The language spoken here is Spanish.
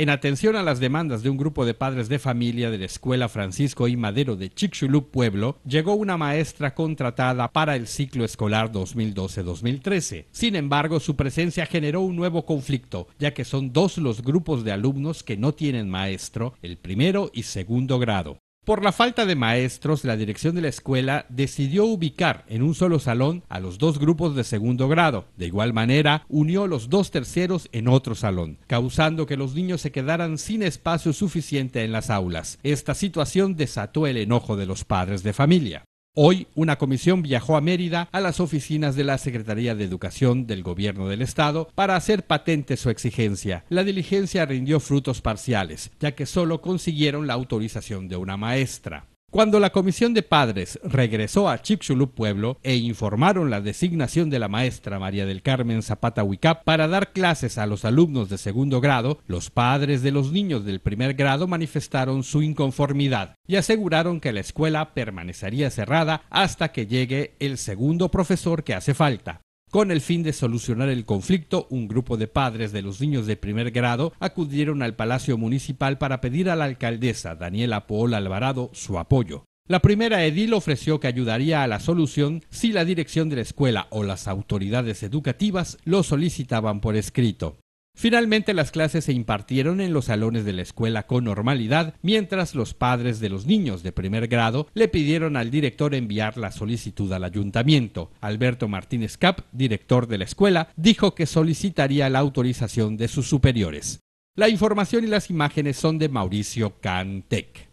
En atención a las demandas de un grupo de padres de familia de la Escuela Francisco y Madero de Chicxulub, Pueblo, llegó una maestra contratada para el ciclo escolar 2012-2013. Sin embargo, su presencia generó un nuevo conflicto, ya que son dos los grupos de alumnos que no tienen maestro, el primero y segundo grado. Por la falta de maestros, la dirección de la escuela decidió ubicar en un solo salón a los dos grupos de segundo grado. De igual manera, unió los dos terceros en otro salón, causando que los niños se quedaran sin espacio suficiente en las aulas. Esta situación desató el enojo de los padres de familia. Hoy, una comisión viajó a Mérida a las oficinas de la Secretaría de Educación del Gobierno del Estado para hacer patente su exigencia. La diligencia rindió frutos parciales, ya que solo consiguieron la autorización de una maestra. Cuando la comisión de padres regresó a Chicxulub Pueblo e informaron la designación de la maestra María del Carmen Zapata Huicap para dar clases a los alumnos de segundo grado, los padres de los niños del primer grado manifestaron su inconformidad y aseguraron que la escuela permanecería cerrada hasta que llegue el segundo profesor que hace falta. Con el fin de solucionar el conflicto, un grupo de padres de los niños de primer grado acudieron al Palacio Municipal para pedir a la alcaldesa Daniela Paola Alvarado su apoyo. La primera edil ofreció que ayudaría a la solución si la dirección de la escuela o las autoridades educativas lo solicitaban por escrito. Finalmente las clases se impartieron en los salones de la escuela con normalidad, mientras los padres de los niños de primer grado le pidieron al director enviar la solicitud al ayuntamiento. Alberto Martínez Cap, director de la escuela, dijo que solicitaría la autorización de sus superiores. La información y las imágenes son de Mauricio Cantec.